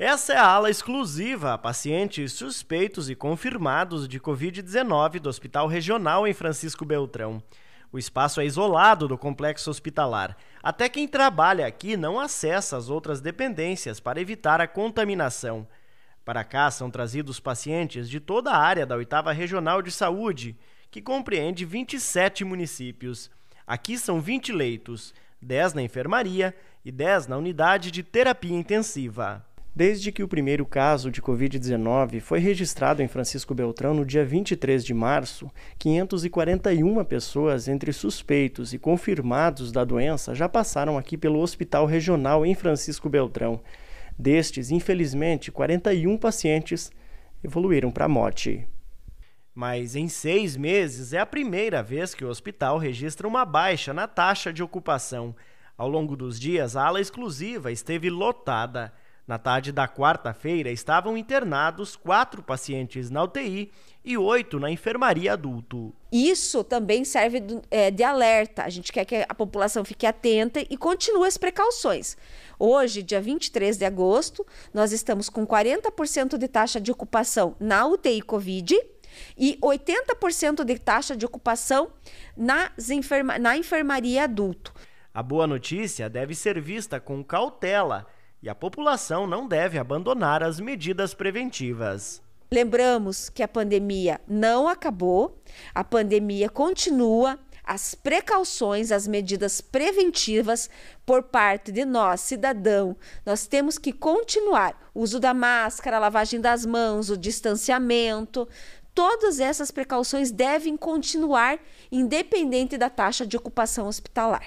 Essa é a ala exclusiva a pacientes suspeitos e confirmados de Covid-19 do Hospital Regional em Francisco Beltrão. O espaço é isolado do complexo hospitalar. Até quem trabalha aqui não acessa as outras dependências para evitar a contaminação. Para cá são trazidos pacientes de toda a área da oitava Regional de Saúde, que compreende 27 municípios. Aqui são 20 leitos, 10 na enfermaria e 10 na unidade de terapia intensiva. Desde que o primeiro caso de Covid-19 foi registrado em Francisco Beltrão no dia 23 de março, 541 pessoas entre suspeitos e confirmados da doença já passaram aqui pelo Hospital Regional em Francisco Beltrão. Destes, infelizmente, 41 pacientes evoluíram para a morte. Mas em seis meses é a primeira vez que o hospital registra uma baixa na taxa de ocupação. Ao longo dos dias, a ala exclusiva esteve lotada. Na tarde da quarta-feira, estavam internados quatro pacientes na UTI e oito na enfermaria adulto. Isso também serve é, de alerta. A gente quer que a população fique atenta e continue as precauções. Hoje, dia 23 de agosto, nós estamos com 40% de taxa de ocupação na UTI Covid e 80% de taxa de ocupação enferma na enfermaria adulto. A boa notícia deve ser vista com cautela e a população não deve abandonar as medidas preventivas. Lembramos que a pandemia não acabou, a pandemia continua, as precauções, as medidas preventivas por parte de nós, cidadão. Nós temos que continuar o uso da máscara, a lavagem das mãos, o distanciamento. Todas essas precauções devem continuar, independente da taxa de ocupação hospitalar.